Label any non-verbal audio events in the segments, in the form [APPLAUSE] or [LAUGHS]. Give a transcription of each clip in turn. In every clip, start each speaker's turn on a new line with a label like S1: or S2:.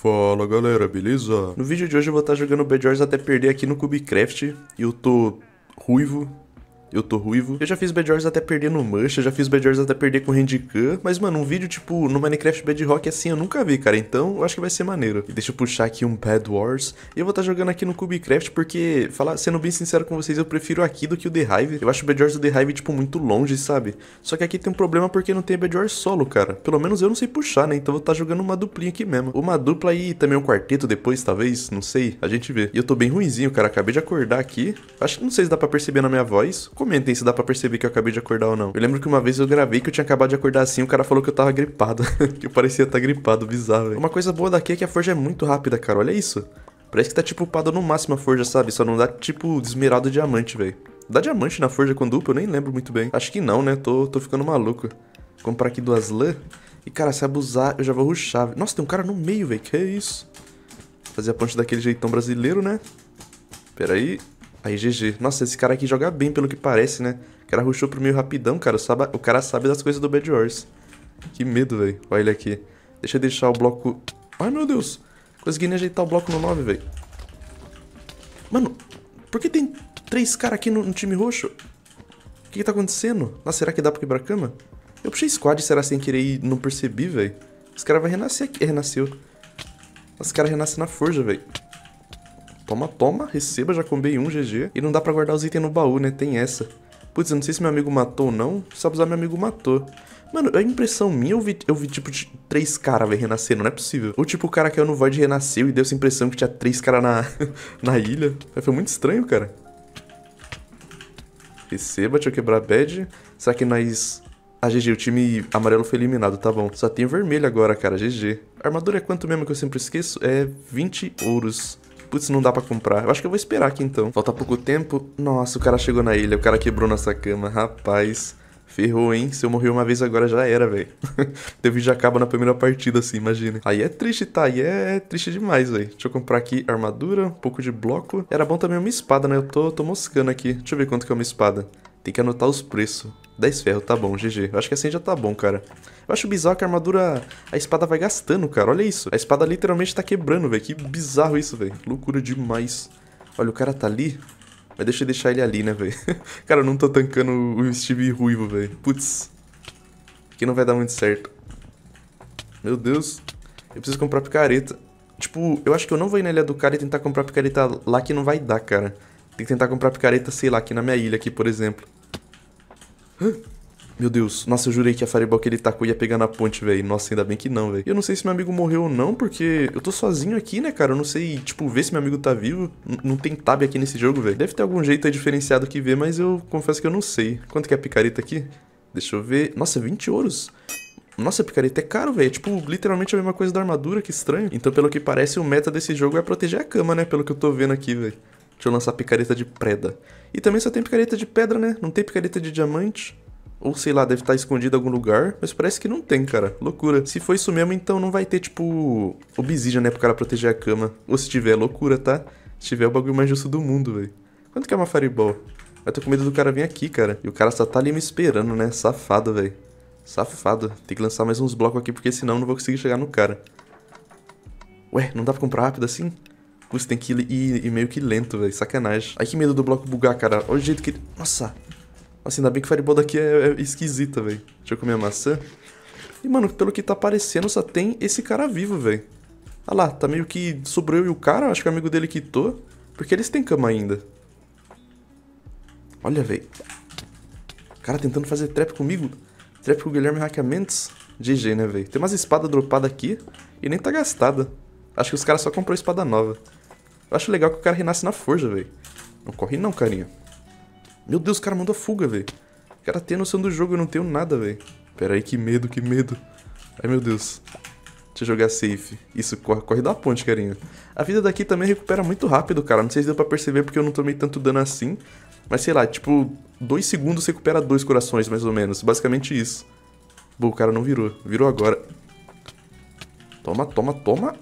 S1: Fala galera, beleza? No vídeo de hoje eu vou estar tá jogando Bad até perder aqui no Cubicraft e eu tô ruivo eu tô ruivo. Eu já fiz Bad Wars até perder no Mush, eu já fiz Bad Wars até perder com Handicam, mas, mano, um vídeo, tipo, no Minecraft Bad Rock é assim eu nunca vi, cara, então eu acho que vai ser maneiro. E deixa eu puxar aqui um Bad Wars, e eu vou estar tá jogando aqui no Cubicraft, porque, falar, sendo bem sincero com vocês, eu prefiro aqui do que o The Hive. Eu acho o Bad Wars do The Hive, tipo, muito longe, sabe? Só que aqui tem um problema porque não tem Bad Wars solo, cara. Pelo menos eu não sei puxar, né, então eu vou estar tá jogando uma duplinha aqui mesmo. Uma dupla e também um quarteto depois, talvez, não sei, a gente vê. E eu tô bem ruinzinho, cara, acabei de acordar aqui. Acho que não sei se dá pra perceber na minha voz, Comentem se dá pra perceber que eu acabei de acordar ou não. Eu lembro que uma vez eu gravei que eu tinha acabado de acordar assim, o cara falou que eu tava gripado. [LAUGHS] que eu parecia estar tá gripado, bizarro, velho. Uma coisa boa daqui é que a forja é muito rápida, cara. Olha isso. Parece que tá tipo upada no máximo a forja, sabe? Só não dá tipo esmeralda diamante, velho. Dá diamante na forja com duplo? Eu nem lembro muito bem. Acho que não, né? Tô, tô ficando maluco. Comprar aqui duas lã. E, cara, se abusar, eu já vou ruxar. Nossa, tem um cara no meio, velho. Que é isso? Fazer a ponte daquele jeitão brasileiro, né? Pera aí. Aí, GG. Nossa, esse cara aqui joga bem, pelo que parece, né? O cara rushou pro meio rapidão, cara. O cara sabe das coisas do Bad Wars. Que medo, velho. Olha ele aqui. Deixa eu deixar o bloco... Ai, meu Deus. Consegui nem ajeitar o bloco no 9, velho. Mano, por que tem três caras aqui no, no, time roxo? O que, que tá acontecendo? Nossa, será que dá pra quebrar a cama? Eu puxei squad, será sem querer e não percebi, velho? Esse cara vai renascer aqui. renasceu. Esse cara renasce na forja, velho. Toma, toma, receba, já combei um GG. E não dá pra guardar os itens no baú, né? Tem essa. Putz, eu não sei se meu amigo matou ou não. Se abusar, meu amigo matou. Mano, é impressão minha eu vi, eu vi tipo, três caras, velho, renascendo. Não é possível. Ou, tipo, o cara que eu é não Void renasceu e deu essa impressão que tinha três caras na, [LAUGHS] na ilha. Foi muito estranho, cara. Receba, deixa eu quebrar a bad. Será que nós... Ah, GG, o time amarelo foi eliminado, tá bom. Só tem o vermelho agora, cara, GG. A armadura é quanto mesmo que eu sempre esqueço? É 20 ouros. Putz, não dá para comprar. Eu acho que eu vou esperar aqui então. Falta pouco tempo. Nossa, o cara chegou na ilha. O cara quebrou nossa cama. Rapaz. Ferrou, hein? Se eu morrer uma vez agora já era, velho. [LAUGHS] Teu vídeo acaba na primeira partida, assim, imagina. Aí é triste, tá? Aí é, é triste demais, velho. Deixa eu comprar aqui armadura, um pouco de bloco. Era bom também uma espada, né? Eu tô, tô moscando aqui. Deixa eu ver quanto que é uma espada. Tem que anotar os preços. 10 ferro, tá bom, GG. Eu acho que assim já tá bom, cara. Eu acho bizarro que a armadura... A espada vai gastando, cara. Olha isso. A espada literalmente tá quebrando, velho. Que bizarro isso, velho. Loucura demais. Olha, o cara tá ali. Mas deixa eu deixar ele ali, né, velho? [LAUGHS] cara, eu não tô tancando o Steve ruivo, velho. Putz. Aqui não vai dar muito certo. Meu Deus. Eu preciso comprar picareta. Tipo, eu acho que eu não vou ir na ilha do cara e tentar comprar picareta lá que não vai dar, cara. Tem que tentar comprar picareta, sei lá, aqui na minha ilha aqui, por exemplo. Meu Deus, nossa, eu jurei que a fireball que ele tacou ia pegar na ponte, velho. Nossa, ainda bem que não, velho. Eu não sei se meu amigo morreu ou não, porque eu tô sozinho aqui, né, cara? Eu não sei, tipo, ver se meu amigo tá vivo. N não tem tab aqui nesse jogo, velho. Deve ter algum jeito diferenciado que ver, mas eu confesso que eu não sei. Quanto que é a picareta aqui? Deixa eu ver. Nossa, 20 ouros. Nossa, a picareta é caro, velho. É tipo, literalmente a mesma coisa da armadura, que estranho. Então, pelo que parece, o meta desse jogo é proteger a cama, né? Pelo que eu tô vendo aqui, velho. Deixa eu lançar picareta de preda. E também só tem picareta de pedra, né? Não tem picareta de diamante. Ou sei lá, deve estar tá escondido em algum lugar. Mas parece que não tem, cara. Loucura. Se for isso mesmo, então não vai ter, tipo, obsidian, né? Pro cara proteger a cama. Ou se tiver, é loucura, tá? Se tiver, é o bagulho mais justo do mundo, velho. Quanto que é uma fireball? Eu tô com medo do cara vir aqui, cara. E o cara só tá ali me esperando, né? Safado, velho. Safado. Tem que lançar mais uns blocos aqui, porque senão eu não vou conseguir chegar no cara. Ué, não dá pra comprar rápido assim? Você tem que ir, ir meio que lento, velho. Sacanagem. Ai, que medo do bloco bugar, cara. Olha o jeito que ele... Nossa. Assim, ainda bem que o Fireball daqui é, é esquisita, velho. Deixa eu comer a maçã. E, mano, pelo que tá aparecendo só tem esse cara vivo, velho. Ah lá, tá meio que sobrou eu e o cara. Acho que o amigo dele quitou. Porque eles têm cama ainda. Olha, velho. cara tentando fazer trap comigo. Trap com o Guilherme Hackeamentos. GG, né, velho? Tem umas espadas dropadas aqui e nem tá gastada. Acho que os caras só comprou espada nova. Eu acho legal que o cara renasce na forja, velho. Não corre não, carinha. Meu Deus, o cara mandou a fuga, velho. O cara tem noção do jogo, eu não tenho nada, velho. Pera aí, que medo, que medo. Ai, meu Deus. Deixa eu jogar safe. Isso, corre, corre da ponte, carinha. A vida daqui também recupera muito rápido, cara. Não sei se deu pra perceber porque eu não tomei tanto dano assim. Mas sei lá, tipo, dois segundos você recupera dois corações, mais ou menos. Basicamente isso. Bom, o cara não virou. Virou agora. Toma, toma, toma.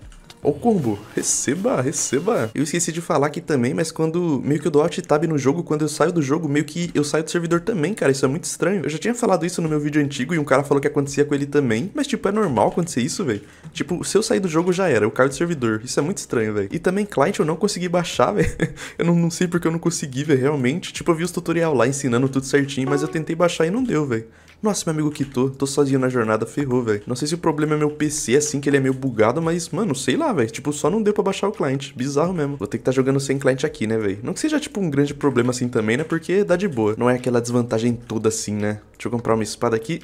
S1: Ó o combo, receba, receba. Eu esqueci de falar aqui também, mas quando meio que eu dou alt tab no jogo, quando eu saio do jogo, meio que eu saio do servidor também, cara. Isso é muito estranho. Eu já tinha falado isso no meu vídeo antigo e um cara falou que acontecia com ele também. Mas, tipo, é normal acontecer isso, velho. Tipo, se eu sair do jogo já era, eu caio do servidor. Isso é muito estranho, velho. E também client eu não consegui baixar, [LAUGHS] velho. eu não, não sei porque eu não consegui, velho, realmente. Tipo, eu vi os tutorial lá ensinando tudo certinho, mas eu tentei baixar e não deu, velho. Nossa, meu amigo quitou. Tô sozinho na jornada, ferrou, velho. Não sei se o problema é meu PC, é assim, que ele é meio bugado, mas, mano, sei lá, velho. Tipo, só não deu pra baixar o cliente. Bizarro mesmo. Vou ter que estar tá jogando sem cliente aqui, né, velho? Não que seja, tipo, um grande problema assim também, né? Porque dá de boa. Não é aquela desvantagem toda assim, né? Deixa eu comprar uma espada aqui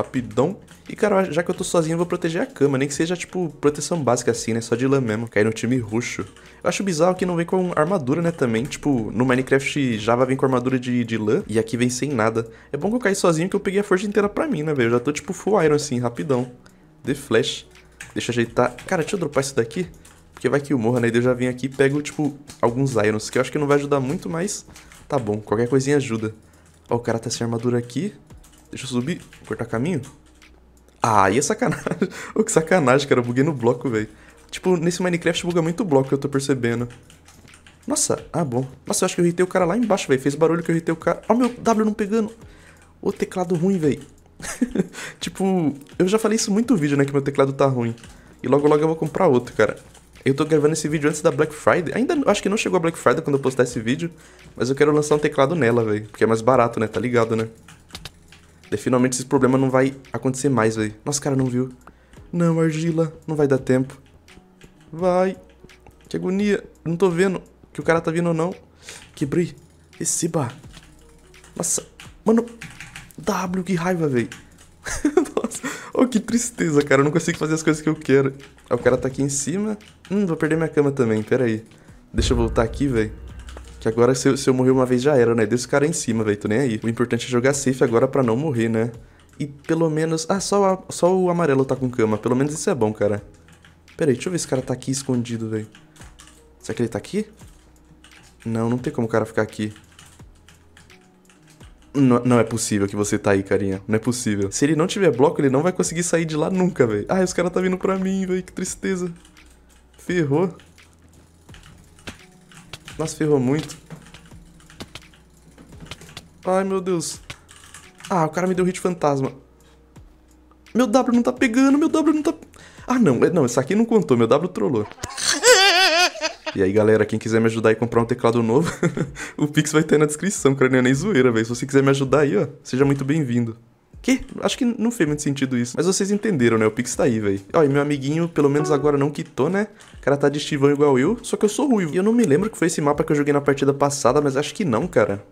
S1: rapidão. E, cara, já que eu tô sozinho, eu vou proteger a cama. Nem que seja, tipo, proteção básica assim, né? Só de lã mesmo. Cair no time roxo. Eu acho bizarro que não vem com armadura, né? Também, tipo, no Minecraft Java vem com armadura de, de lã. E aqui vem sem nada. É bom que eu caí sozinho que eu peguei a forja inteira pra mim, né, velho? Eu já tô, tipo, full iron assim, rapidão. The Flash. Deixa eu ajeitar. Cara, deixa eu dropar isso daqui. Porque vai que eu morra, né? E eu já vim aqui e pego, tipo, alguns irons. Que eu acho que não vai ajudar muito, mas tá bom. Qualquer coisinha ajuda. Ó, o cara tá sem armadura aqui. Deixa eu subir, cortar caminho. Ah, aí é sacanagem. oh, [LAUGHS] que sacanagem, cara. Eu buguei no bloco, velho. Tipo, nesse Minecraft buga muito bloco, eu tô percebendo. Nossa, ah, bom. Nossa, eu acho que eu irritei o cara lá embaixo, velho. Fez barulho que eu irritei o cara. Ó, oh, meu W não pegando. Ô, oh, teclado ruim, velho. [LAUGHS] tipo, eu já falei isso muito no vídeo, né? Que meu teclado tá ruim. E logo, logo eu vou comprar outro, cara. Eu tô gravando esse vídeo antes da Black Friday. Ainda acho que não chegou a Black Friday quando eu postar esse vídeo. Mas eu quero lançar um teclado nela, velho. Porque é mais barato, né? Tá ligado, né? finalmente esse problema não vai acontecer mais, velho. Nossa, cara, não viu. Não, argila, não vai dar tempo. Vai. Que agonia. Não tô vendo que o cara tá vindo ou não. Quebrei. Receba. Nossa. Mano. W, que raiva, velho. [LAUGHS] Nossa. Oh, que tristeza, cara. Eu não consigo fazer as coisas que eu quero. Ah, o cara tá aqui em cima. Hum, vou perder minha cama também. Pera aí. Deixa eu voltar aqui, velho. Que agora, se eu, se eu morrer uma vez, já era, né? Deixa o cara em cima, velho. Tô nem aí. O importante é jogar safe agora pra não morrer, né? E pelo menos... Ah, só, a... só o amarelo tá com cama. Pelo menos isso é bom, cara. Pera aí, deixa eu ver se o cara tá aqui escondido, velho. Será que ele tá aqui? Não, não tem como o cara ficar aqui. Não, não, é possível que você tá aí, carinha. Não é possível. Se ele não tiver bloco, ele não vai conseguir sair de lá nunca, velho. Ai, os caras tá vindo pra mim, velho. Que tristeza. Ferrou. Nossa, ferrou muito. Ai, meu Deus. Ah, o cara me deu hit fantasma. Meu W não tá pegando, meu W não tá... Ah, não, é, não, essa aqui não contou, meu W trollou. [LAUGHS] E aí, galera, quem quiser me ajudar e comprar um teclado novo, [LAUGHS] o Pix vai estar na descrição, cara, não é nem zoeira, velho. Se você quiser me ajudar aí, ó, seja muito bem-vindo. Que? Acho que não fez muito sentido isso. Mas vocês entenderam, né? O Pix tá aí, velho. Ó, e meu amiguinho, pelo menos agora não quitou, né? O cara tá de estivão igual eu, só que eu sou ruivo. E eu não me lembro que foi esse mapa que eu joguei na partida passada, mas acho que não, cara.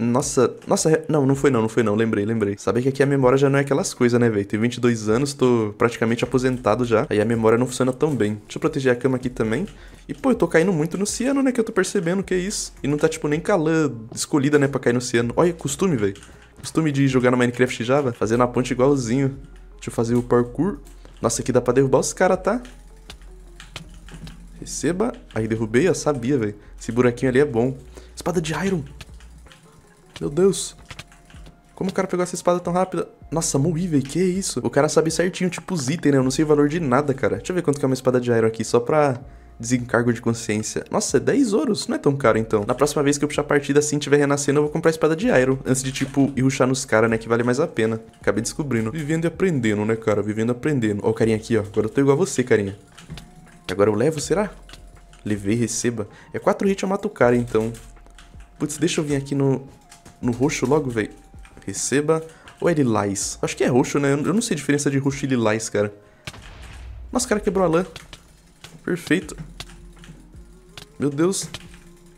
S1: Nossa, nossa, não, não foi não, não foi não, lembrei, lembrei. Saber que aqui a memória já não é aquelas coisas, né, velho? Tenho 22 anos, tô praticamente aposentado já, aí a memória não funciona tão bem. Deixa eu proteger a cama aqui também. E, pô, eu tô caindo muito no ciano, né, que eu tô percebendo, que é isso. E não tá, tipo, nem calã escolhida, né, pra cair no ciano. Olha, costume, velho. Costume de jogar no Minecraft Java, fazendo a ponte igualzinho. Deixa eu fazer o parkour. Nossa, aqui dá pra derrubar os caras, tá? Receba. Aí derrubei, ó. sabia, velho. Esse buraquinho ali é bom. Espada de Iron. Meu Deus. Como o cara pegou essa espada tão rápida? Nossa, morri, velho. Que isso? O cara sabe certinho, tipo, os itens, né? Eu não sei o valor de nada, cara. Deixa eu ver quanto que é uma espada de Iron aqui, só pra Desencargo de consciência. Nossa, 10 é ouros. Não é tão caro, então. Na próxima vez que eu puxar a partida assim tiver renascendo, eu vou comprar a espada de Iron. Antes de, tipo, ir ruxar nos caras, né? Que vale mais a pena. Acabei descobrindo. Vivendo e aprendendo, né, cara? Vivendo e aprendendo. Ó o carinha aqui, ó. Agora eu tô igual a você, carinha. Agora eu levo, será? Levei, receba. É 4 hits eu mato o cara, então. Putz, deixa eu vir aqui no, no roxo logo, velho. Receba. Ou é lilás? Acho que é roxo, né? Eu não sei a diferença de roxo e lilás, cara. Nossa, o cara quebrou a lã. Perfeito. Meu Deus.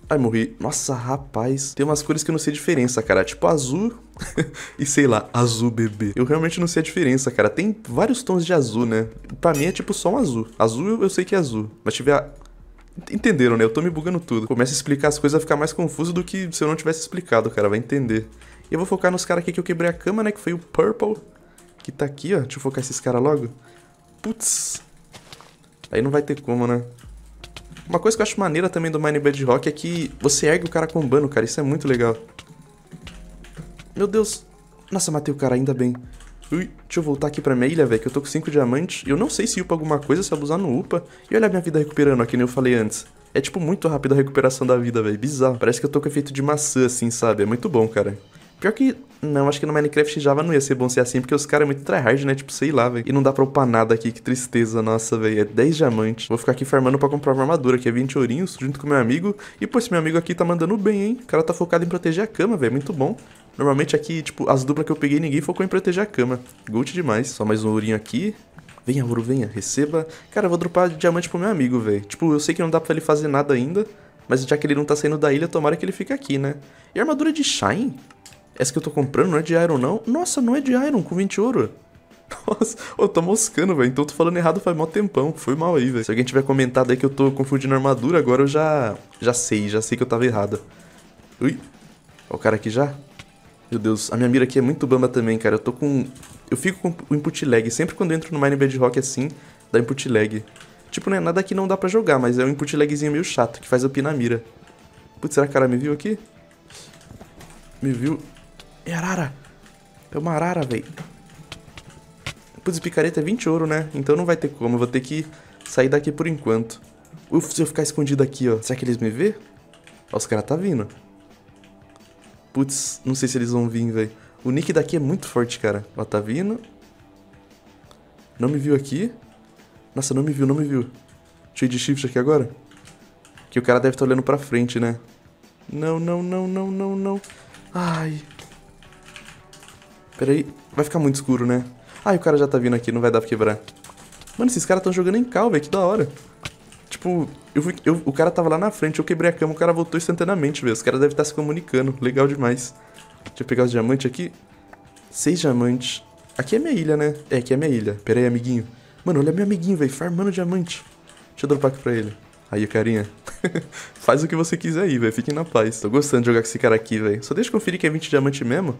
S1: Ai, morri. Nossa, rapaz. Tem umas cores que eu não sei a diferença, cara. Tipo azul [LAUGHS] e sei lá, azul bebê. Eu realmente não sei a diferença, cara. Tem vários tons de azul, né? Pra mim é tipo só um azul. Azul eu sei que é azul. Mas tiver Entenderam, né? Eu tô me bugando tudo. Começa a explicar as coisas, a ficar mais confuso do que se eu não tivesse explicado, cara. Vai entender. E eu vou focar nos caras aqui que eu quebrei a cama, né? Que foi o Purple. Que tá aqui, ó. Deixa eu focar esses caras logo. Putz. Aí não vai ter como, né? Uma coisa que eu acho maneira também do Mine Bedrock é que você ergue o cara combando, cara. Isso é muito legal. Meu Deus. Nossa, matei o cara, ainda bem. Ui, deixa eu voltar aqui pra minha ilha, velho, que eu tô com 5 diamantes. E eu não sei se upa alguma coisa, se abusar no upa. E olha a minha vida recuperando, aqui nem eu falei antes. É, tipo, muito rápido a recuperação da vida, velho. Bizarro. Parece que eu tô com efeito de maçã, assim, sabe? É muito bom, cara. Pior que. Não, acho que no Minecraft Java não ia ser bom ser assim, porque os caras é muito tryhard, né? Tipo, sei lá, velho. E não dá pra upar nada aqui, que tristeza nossa, velho. É 10 diamantes. Vou ficar aqui farmando pra comprar uma armadura, que é 20 ourinhos, junto com meu amigo. E, pô, esse meu amigo aqui tá mandando bem, hein? O cara tá focado em proteger a cama, velho. Muito bom. Normalmente aqui, tipo, as duplas que eu peguei, ninguém focou em proteger a cama. Gold demais. Só mais um ourinho aqui. Venha, ouro, venha, receba. Cara, eu vou dropar diamante pro meu amigo, velho. Tipo, eu sei que não dá pra ele fazer nada ainda, mas já que ele não tá saindo da ilha, tomara que ele fique aqui, né? E armadura de Shine? Essa que eu tô comprando não é de Iron, não? Nossa, não é de Iron, com 20 ouro. Nossa, eu tô tá moscando, velho. Então eu tô falando errado faz mó tempão. Foi mal aí, velho. Se alguém tiver comentado aí que eu tô confundindo a armadura, agora eu já... Já sei, já sei que eu tava errado. Ui. Ó o cara aqui já. Meu Deus, a minha mira aqui é muito bamba também, cara. Eu tô com... Eu fico com o input lag. Sempre quando eu entro no Mine Bedrock assim, dá input lag. Tipo, não é nada que não dá pra jogar, mas é um input lagzinho meio chato, que faz eu pinar a mira. Putz, será que o cara me viu aqui? Me viu? É arara. É uma arara, velho. Putz, picareta é 20 ouro, né? Então não vai ter como. Eu vou ter que sair daqui por enquanto. Uf, se eu ficar escondido aqui, ó. Será que eles me vê? Ó, os caras tá vindo. Putz, não sei se eles vão vir, velho. O nick daqui é muito forte, cara. Ó, tá vindo. Não me viu aqui. Nossa, não me viu, não me viu. Cheio de shift aqui agora. Que o cara deve estar tá olhando pra frente, né? Não, não, não, não, não, não. Ai. Peraí, vai ficar muito escuro, né? Ai, o cara já tá vindo aqui, não vai dar pra quebrar. Mano, esses caras tão jogando em cal, velho, que da hora. Tipo, eu fui, eu, o cara tava lá na frente, eu quebrei a cama, o cara voltou instantaneamente, velho. Os caras devem estar tá se comunicando, legal demais. Deixa eu pegar os diamantes aqui. Seis diamantes. Aqui é minha ilha, né? É, aqui é minha ilha. Pera aí, amiguinho. Mano, olha meu amiguinho, velho, farmando diamante. Deixa eu dropar aqui pra ele. Aí, carinha. [LAUGHS] Faz o que você quiser aí, velho. Fique na paz. Tô gostando de jogar com esse cara aqui, velho. Só deixa eu conferir que é 20 diamante mesmo.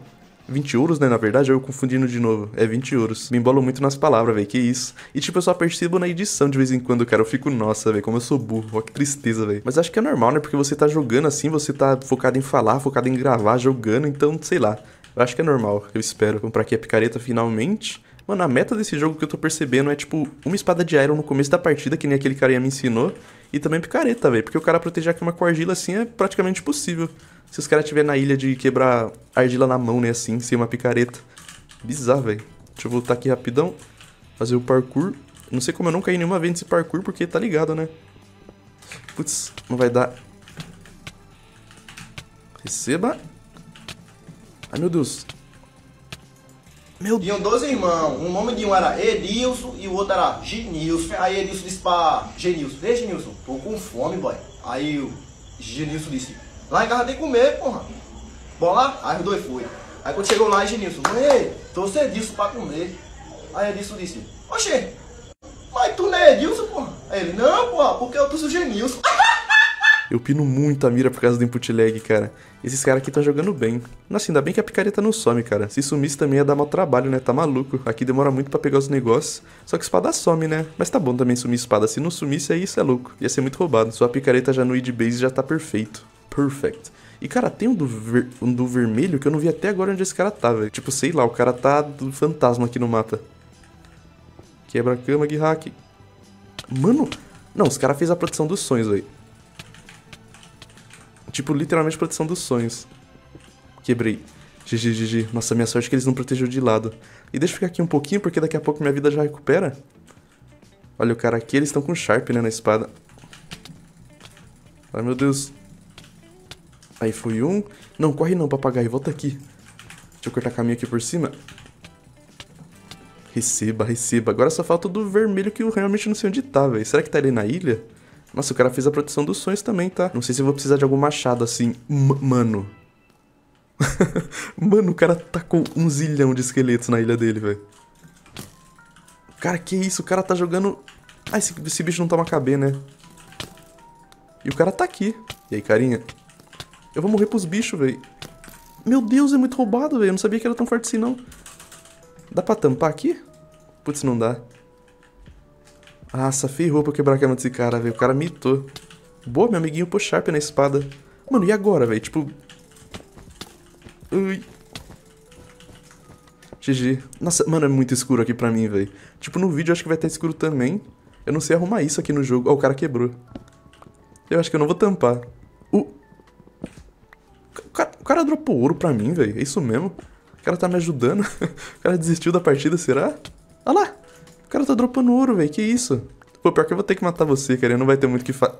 S1: 20 euros, né? Na verdade, eu confundindo de novo. É 20 euros. Me embolo muito nas palavras, velho. Que isso. E tipo, eu só percebo na edição de vez em quando, cara. Eu fico, nossa, velho, como eu sou burro. Ó, que tristeza, velho. Mas acho que é normal, né? Porque você tá jogando assim, você tá focado em falar, focado em gravar, jogando. Então, sei lá. Eu acho que é normal, eu espero. Comprar aqui a picareta finalmente. Mano, a meta desse jogo que eu tô percebendo é, tipo, uma espada de Iron no começo da partida, que nem aquele cara me ensinou, e também picareta, velho. Porque o cara proteger aqui uma com argila assim é praticamente impossível. Se os caras tiver na ilha de quebrar argila na mão, né, assim, sem uma picareta. Bizarro, velho. Deixa eu voltar aqui rapidão, fazer o parkour. Não sei como eu não caí nenhuma vez nesse parkour, porque tá ligado, né? Putz, não vai dar. Receba. Ai, meu Deus. Meu Tinham dois irmãos. O nome de um era Edilson e o outro era Genilson. Aí Edilson disse pra Genilson: Ei, Genilson, tô com fome, boy. Aí o Genilson disse: Lá em casa tem que comer, porra. Bora lá? Aí os dois foi. Aí quando chegou lá, Genilson: Ei, trouxe Edilson pra comer. Aí Edilson disse: Oxê, mas tu não é Edilson, porra? Aí ele: Não, porra, porque eu trouxe o Genilson. [LAUGHS] Eu pino muito a mira por causa do input lag, cara. Esses caras aqui estão jogando bem. Nossa, ainda bem que a picareta não some, cara. Se sumisse também ia dar mau trabalho, né? Tá maluco. Aqui demora muito pra pegar os negócios. Só que espada some, né? Mas tá bom também sumir espada. Se não sumisse, aí isso é louco. Ia ser muito roubado. Sua picareta já no id base já tá perfeito. Perfect. E, cara, tem um do, ver... um do vermelho que eu não vi até agora onde esse cara tá, velho. Tipo, sei lá, o cara tá do fantasma aqui no mata. Quebra a cama, Gihak. Mano, não, os caras fez a proteção dos sonhos, velho. Tipo, literalmente proteção dos sonhos. Quebrei. GG, GG. Nossa, minha sorte é que eles não protegeu de lado. E deixa eu ficar aqui um pouquinho, porque daqui a pouco minha vida já recupera. Olha o cara aqui, eles estão com Sharp, né, na espada. Ai, meu Deus. Aí foi um. Não, corre não, papagaio, volta aqui. Deixa eu cortar caminho aqui por cima. Receba, receba. Agora só falta do vermelho que eu realmente não sei onde tá, velho. Será que tá ali na ilha? Nossa, o cara fez a proteção dos sonhos também, tá? Não sei se eu vou precisar de algum machado assim. M mano. [LAUGHS] mano, o cara tacou tá um zilhão de esqueletos na ilha dele, velho. Cara, que isso? O cara tá jogando... Ah, esse, esse bicho não toma tá KB, né? E o cara tá aqui. E aí, carinha? Eu vou morrer pros bichos, velho. Meu Deus, é muito roubado, velho. Eu não sabia que era tão forte assim, não. Dá pra tampar aqui? Putz, não dá. Nossa, ferrou pra quebrar a cama desse cara, velho. O cara mitou. Boa, meu amiguinho pôs Sharp na espada. Mano, e agora, velho? Tipo... Ui. GG. Nossa, mano, é muito escuro aqui pra mim, velho. Tipo, no vídeo eu acho que vai estar escuro também. Eu não sei arrumar isso aqui no jogo. Ó, oh, o cara quebrou. Eu acho que eu não vou tampar. Uh. O... Cara, o cara dropou ouro pra mim, velho. É isso mesmo? O cara tá me ajudando. [LAUGHS] o cara desistiu da partida, será? Olha lá! cara tá dropando ouro, velho. Que isso? Pô, pior que eu vou ter que matar você, cara. Não vai ter muito o que fa...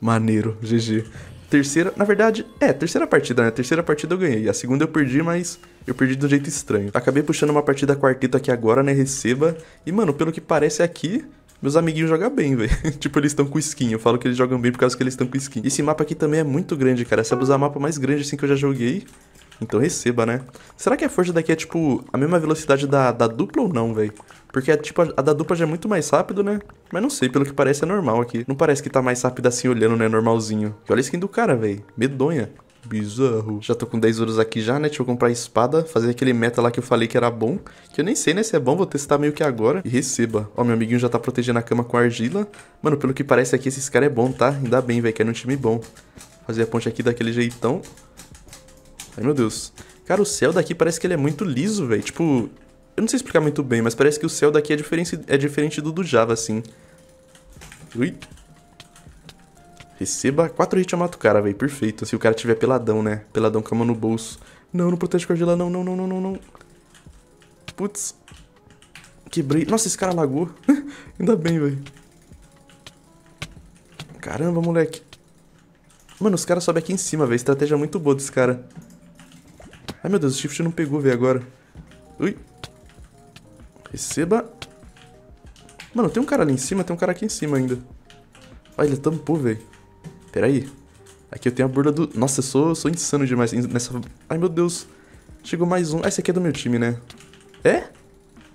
S1: Maneiro. GG. Terceira... Na verdade, é. Terceira partida, né? Terceira partida eu ganhei. A segunda eu perdi, mas... Eu perdi do jeito estranho. Acabei puxando uma partida quarteto aqui agora, né? Receba. E, mano, pelo que parece aqui... Meus amiguinhos jogam bem, [LAUGHS] velho. tipo, eles estão com skin. Eu falo que eles jogam bem por causa que eles estão com skin. Esse mapa aqui também é muito grande, cara. Essa é o mapa mais grande, assim, que eu já joguei. Então receba, né? Será que a força daqui é, tipo, a mesma velocidade da, da dupla ou não, velho? Porque, tipo, a da dupla já é muito mais rápido, né? Mas não sei, pelo que parece é normal aqui. Não parece que tá mais rápido assim olhando, né? Normalzinho. E olha a skin do cara, velho. Medonha. Bizarro. Já tô com 10 euros aqui já, né? Deixa eu comprar a espada, fazer aquele meta lá que eu falei que era bom. Que eu nem sei, né? Se é bom, vou testar meio que agora. E receba. Ó, meu amiguinho já tá protegendo a cama com a argila. Mano, pelo que parece aqui, esses cara é bom, tá? Ainda bem, velho, que é um time bom. Fazer a ponte aqui daquele jeitão. Ai, meu Deus. Cara, o céu daqui parece que ele é muito liso, velho. Tipo, eu não sei explicar muito bem, mas parece que o céu daqui é diferente, é diferente do do Java, assim. Ui. Receba quatro hits eu mato o cara, velho. Perfeito. Se o cara tiver peladão, né? Peladão com a mão no bolso. Não, não protege com a não, não, não, não, não, não. Putz. Quebrei. Nossa, esse cara lagou. [LAUGHS] Ainda bem, velho. Caramba, moleque. Mano, os caras sobem aqui em cima, velho. Estratégia muito boa desse cara. Ai, meu Deus, o shift não pegou, velho, agora. Ui. Receba. Mano, tem um cara ali em cima, tem um cara aqui em cima ainda. Olha, ele tampou, velho. Pera aí. Aqui eu tenho a burda do... Nossa, eu sou, sou insano demais nessa... Ai, meu Deus. Chegou mais um. Ah, esse aqui é do meu time, né? É?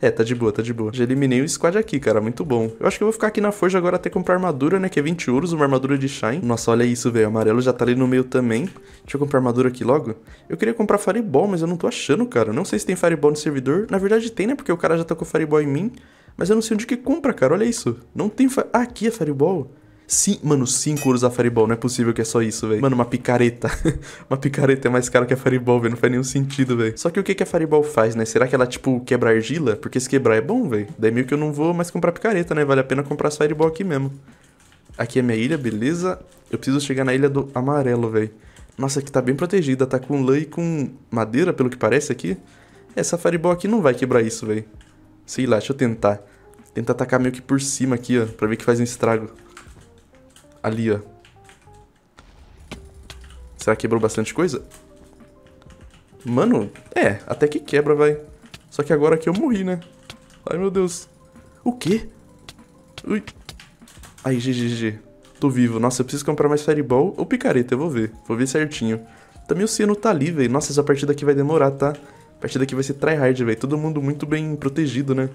S1: É, tá de boa, tá de boa. Já eliminei o squad aqui, cara. Muito bom. Eu acho que eu vou ficar aqui na forja agora até comprar armadura, né? Que é 20 ouros, uma armadura de shine. Nossa, olha isso, velho. Amarelo já tá ali no meio também. Deixa eu comprar armadura aqui logo. Eu queria comprar fireball, mas eu não tô achando, cara. Não sei se tem fireball no servidor. Na verdade tem, né? Porque o cara já tá com fireball em mim. Mas eu não sei onde que compra, cara. Olha isso. Não tem... Ah, aqui é fireball. Sim, mano, 5 euros a Fireball, não é possível que é só isso, velho. Mano, uma picareta. [LAUGHS] uma picareta é mais cara que a Fireball, velho, não faz nenhum sentido, velho. Só que o que, que a Fireball faz, né? Será que ela, tipo, quebra argila? Porque se quebrar é bom, velho. Daí meio que eu não vou mais comprar picareta, né? Vale a pena comprar as Fireball aqui mesmo. Aqui é minha ilha, beleza? Eu preciso chegar na ilha do amarelo, velho. Nossa, aqui tá bem protegida, tá com lã e com madeira, pelo que parece aqui. Essa Fireball aqui não vai quebrar isso, velho. Sei lá, deixa eu tentar. Tenta atacar meio que por cima aqui, ó, pra ver que faz um estrago ali, ó. Será que quebrou bastante coisa? Mano, é, até que quebra, vai. Só que agora aqui eu morri, né? Ai, meu Deus. O quê? Ui. Ai, GGG. Tô vivo. Nossa, eu preciso comprar mais Fireball ou Picareta, eu vou ver. Vou ver certinho. Também o Ciano tá ali, velho. Nossa, essa partida aqui vai demorar, tá? A partida aqui vai ser tryhard, velho. Todo mundo muito bem protegido, né?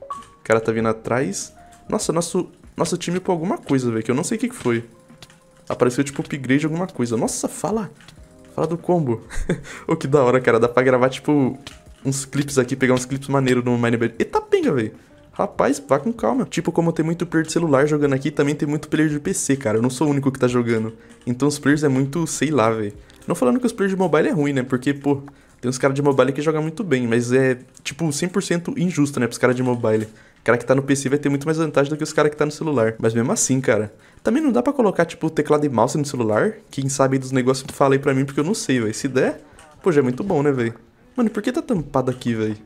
S1: O cara tá vindo atrás. Nossa, nosso nosso time por alguma coisa, velho, que eu não sei o que, que foi. Apareceu, tipo, upgrade alguma coisa. Nossa, fala! Fala do combo. [LAUGHS] Ô, que da hora, cara. Dá pra gravar, tipo, uns clipes aqui, pegar uns clipes maneiro no Minebird. Eita pinga, velho. Rapaz, vá com calma. Tipo, como tem muito player de celular jogando aqui, também tem muito player de PC, cara. Eu não sou o único que tá jogando. Então os players é muito, sei lá, velho. Não falando que os players de mobile é ruim, né? Porque, pô, tem uns caras de mobile que jogam muito bem, mas é, tipo, 100% injusto, né? Pros caras de mobile. O cara que tá no PC vai ter muito mais vantagem do que os cara que tá no celular. Mas mesmo assim, cara. Também não dá pra colocar, tipo, teclado e mouse no celular? Quem sabe dos negócios tu fala aí pra mim, porque eu não sei, velho. Se der, pô, já é muito bom, né, velho? Mano, por que tá tampado aqui, velho?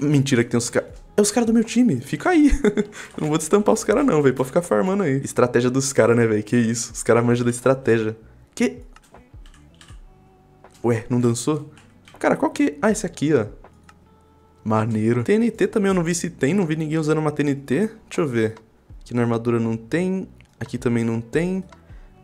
S1: Mentira que tem uns caras... É os caras do meu time, fica aí. [LAUGHS] eu não vou destampar os caras não, velho, pode ficar farmando aí. Estratégia dos caras, né, velho, que isso. Os caras manjam da estratégia. Que... Ué, não dançou? Cara, qual que... É? Ah, esse aqui, ó. Maneiro. TNT também eu não vi se tem, não vi ninguém usando uma TNT. Deixa eu ver. Aqui na armadura não tem, aqui também não tem.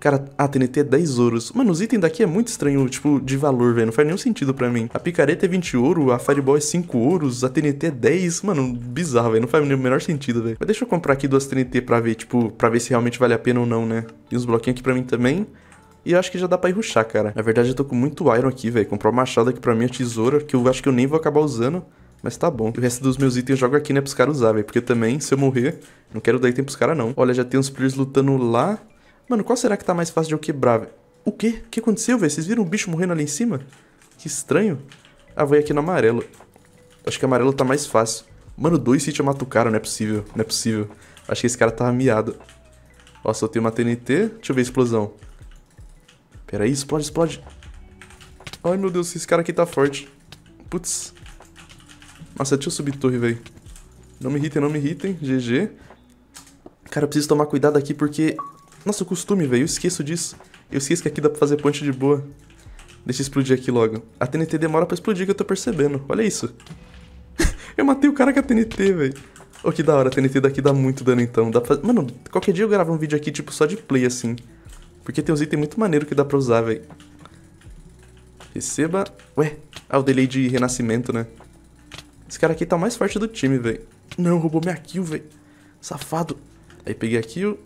S1: Cara, a ah, TNT é 10 ouros. Mano, os itens daqui é muito estranho, tipo, de valor, velho. Não faz nenhum sentido pra mim. A picareta é 20 ouro, a Fireball é 5 ouros, a TNT é 10. Mano, bizarro, velho. Não faz o menor sentido, velho. Mas deixa eu comprar aqui duas TNT pra ver, tipo, pra ver se realmente vale a pena ou não, né? E uns bloquinhos aqui pra mim também. E eu acho que já dá pra ir ruxar, cara. Na verdade, eu tô com muito iron aqui, velho. Comprar o machado aqui pra minha tesoura, que eu acho que eu nem vou acabar usando. Mas tá bom. O resto dos meus itens eu jogo aqui, né? Pros caras usar, velho. Porque também, se eu morrer, não quero dar item pros caras, não. Olha, já tem uns players lutando lá. Mano, qual será que tá mais fácil de eu quebrar, velho? O quê? O que aconteceu, velho? Vocês viram um bicho morrendo ali em cima? Que estranho. Ah, vou ir aqui no amarelo. Acho que amarelo tá mais fácil. Mano, dois hits eu mato o cara, não é possível. Não é possível. Acho que esse cara tá miado. Ó, soltei uma TNT. Deixa eu ver a explosão. Pera aí, explode, explode. Ai, meu Deus, esse cara aqui tá forte. Putz. Nossa, deixa eu subir torre, velho. Não me irritem, não me irritem. GG. Cara, eu preciso tomar cuidado aqui porque... Nossa, o costume, velho. Eu esqueço disso. Eu esqueço que aqui dá pra fazer punch de boa. Deixa eu explodir aqui logo. A TNT demora pra explodir, que eu tô percebendo. Olha isso. [LAUGHS] eu matei o cara com a TNT, velho. Oh, que da hora. A TNT daqui dá muito dano, então. Dá pra... Mano, qualquer dia eu gravo um vídeo aqui, tipo, só de play, assim. Porque tem uns itens muito maneiro que dá pra usar, velho. Receba... Ué? Ah, o delay de renascimento, né? Esse cara aqui tá mais forte do time, velho. Não, roubou minha kill, velho. Safado. Aí peguei a kill.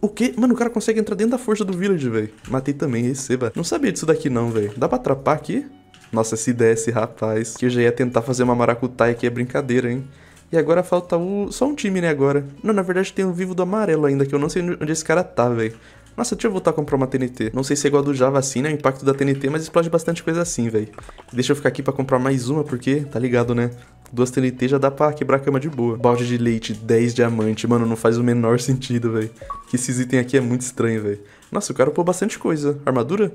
S1: O quê? Mano, o cara consegue entrar dentro da força do village, velho. Matei também, receba. Não sabia disso daqui não, velho. Dá pra atrapar aqui? Nossa, se desse, rapaz. Que eu já ia tentar fazer uma maracutaia aqui, é brincadeira, hein? E agora falta o... só um time, né, agora. Não, na verdade tem o um vivo do amarelo ainda, que eu não sei onde esse cara tá, velho. Nossa, deixa eu voltar a comprar uma TNT. Não sei se é igual a do Java assim, né? O impacto da TNT, mas explode bastante coisa assim, velho. Deixa eu ficar aqui pra comprar mais uma, porque tá ligado, né? Duas TNT já dá pra quebrar a cama de boa. Balde de leite, 10 diamante. Mano, não faz o menor [LAUGHS] sentido, velho. Que esses itens aqui é muito estranho, velho. Nossa, o cara pôr bastante coisa. Armadura?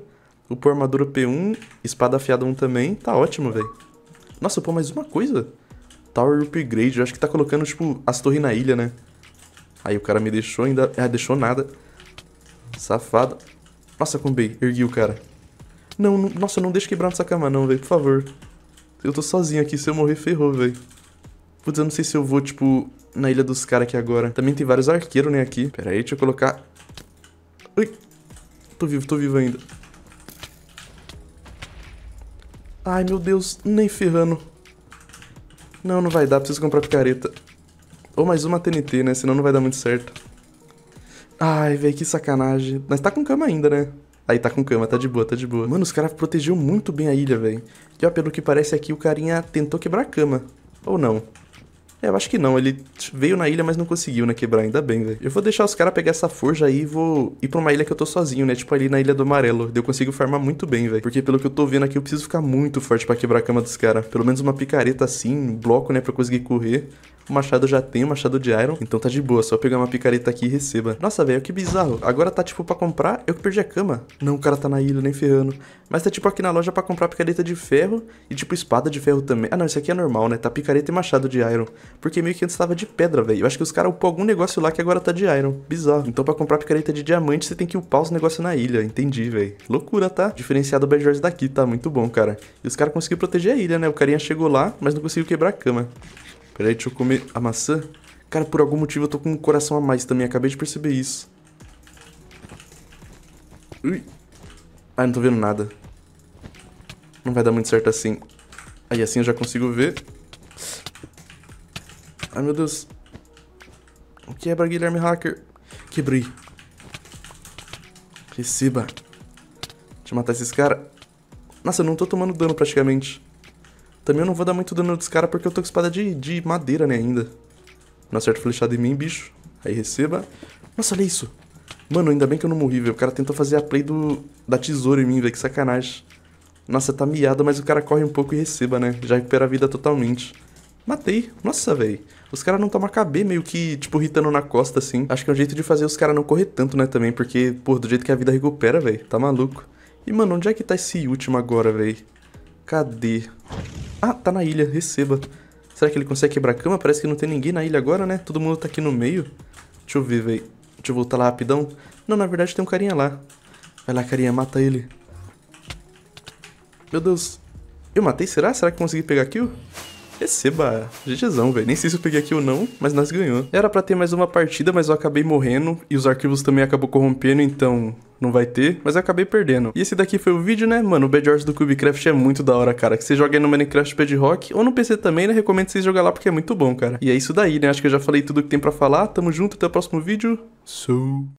S1: O pôr armadura P1, espada afiada 1 também. Tá ótimo, velho. Nossa, pôr mais uma coisa? Tower Upgrade. Eu acho que tá colocando, tipo, as torres na ilha, né? Aí o cara me deixou ainda... Ah, deixou nada. Safado. Nossa, combei. Ergui o cara. Não, não, nossa, não deixa quebrar essa cama não, velho. Por favor. Eu tô sozinho aqui. Se eu morrer, ferrou, velho. Putz, eu não sei se eu vou, tipo, na ilha dos caras aqui agora. Também tem vários arqueiros, né, aqui. Pera aí, deixa eu colocar... Ui. Tô vivo, tô vivo ainda. Ai, meu Deus. Nem ferrando. Não, não vai dar. Preciso comprar picareta. Ou mais uma TNT, né? Senão não vai dar muito certo. Ai, velho, que sacanagem. Mas tá com cama ainda, né? Aí tá com cama, tá de boa, tá de boa. Mano, os caras protegeu muito bem a ilha, velho. E ó, pelo que parece aqui, o carinha tentou quebrar a cama. Ou não? É, eu acho que não. Ele veio na ilha, mas não conseguiu, né, quebrar. Ainda bem, velho. Eu vou deixar os caras pegar essa forja aí e vou ir pra uma ilha que eu tô sozinho, né? Tipo ali na Ilha do Amarelo. Eu consigo farmar muito bem, velho. Porque pelo que eu tô vendo aqui, eu preciso ficar muito forte pra quebrar a cama dos caras. Pelo menos uma picareta assim, um bloco, né, pra conseguir correr. O machado já tem o machado de Iron, então tá de boa. Só pegar uma picareta aqui e receba. Nossa, velho, que bizarro. Agora tá tipo pra comprar, eu que perdi a cama. Não, o cara tá na ilha, nem ferrando. Mas tá tipo aqui na loja pra comprar picareta de ferro e tipo espada de ferro também. Ah não, isso aqui é normal, né? Tá picareta e machado de Iron. Porque meio que antes tava de pedra, velho. Eu acho que os caras upou algum negócio lá que agora tá de Iron. Bizarro. Então pra comprar picareta de diamante, você tem que upar os negócios na ilha. Entendi, velho. Loucura, tá? Diferenciado o Bad daqui, tá? Muito bom, cara. E os caras conseguiram proteger a ilha, né? O carinha chegou lá, mas não conseguiu quebrar a cama. Peraí, deixa eu comer a maçã. Cara, por algum motivo eu tô com um coração a mais também. Acabei de perceber isso. Ui. Ah, não tô vendo nada. Não vai dar muito certo assim. Aí assim eu já consigo ver. Ai, meu Deus. O que é Guilherme Hacker? Quebrei. Receba. Deixa eu matar esses caras. Nossa, eu não tô tomando dano praticamente. Também eu não vou dar muito dano dos caras porque eu tô com espada de, de madeira, né, ainda. Não acerta flechada em mim, bicho. Aí receba. Nossa, olha isso. Mano, ainda bem que eu não morri, velho. O cara tentou fazer a play do, da tesoura em mim, velho. Que sacanagem. Nossa, tá miado, mas o cara corre um pouco e receba, né? Já recupera a vida totalmente. Matei. Nossa, velho. Os caras não tomam KB meio que, tipo, irritando na costa, assim. Acho que é um jeito de fazer os caras não correr tanto, né, também. Porque, pô, do jeito que a vida recupera, velho. Tá maluco. E, mano, onde é que tá esse último agora, velho? Cadê? Ah, tá na ilha, receba. Será que ele consegue quebrar a cama? Parece que não tem ninguém na ilha agora, né? Todo mundo tá aqui no meio. Deixa eu ver, velho. Deixa eu voltar lá rapidão. Não, na verdade tem um carinha lá. Vai lá, carinha, mata ele. Meu Deus. Eu matei, será? Será que consegui pegar kill? Receba. GGzão, velho. Nem sei se eu peguei aqui ou não, mas nós ganhou. Era pra ter mais uma partida, mas eu acabei morrendo. E os arquivos também acabou corrompendo, então não vai ter, mas eu acabei perdendo. E esse daqui foi o vídeo, né? Mano, o Bedwars do Cubecraft é muito da hora, cara. Que você joga aí no Minecraft Bedrock ou no PC também, né? Recomendo vocês jogar lá porque é muito bom, cara. E é isso daí, né? Acho que eu já falei tudo que tem pra falar. Tamo junto, até o próximo vídeo. Sou.